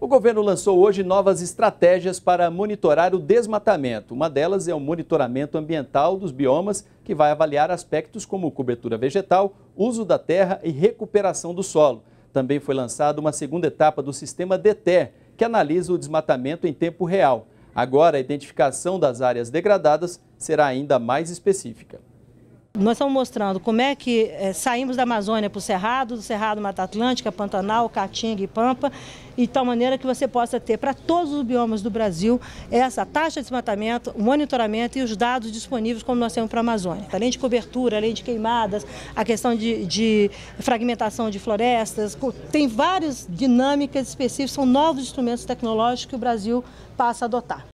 O governo lançou hoje novas estratégias para monitorar o desmatamento. Uma delas é o monitoramento ambiental dos biomas, que vai avaliar aspectos como cobertura vegetal, uso da terra e recuperação do solo. Também foi lançada uma segunda etapa do sistema DETER, que analisa o desmatamento em tempo real. Agora, a identificação das áreas degradadas será ainda mais específica. Nós estamos mostrando como é que é, saímos da Amazônia para o Cerrado, do Cerrado Mata Atlântica, Pantanal, Caatinga e Pampa, de tal maneira que você possa ter para todos os biomas do Brasil essa taxa de desmatamento, o monitoramento e os dados disponíveis como nós temos para a Amazônia. Além de cobertura, além de queimadas, a questão de, de fragmentação de florestas, tem várias dinâmicas específicas, são novos instrumentos tecnológicos que o Brasil passa a adotar.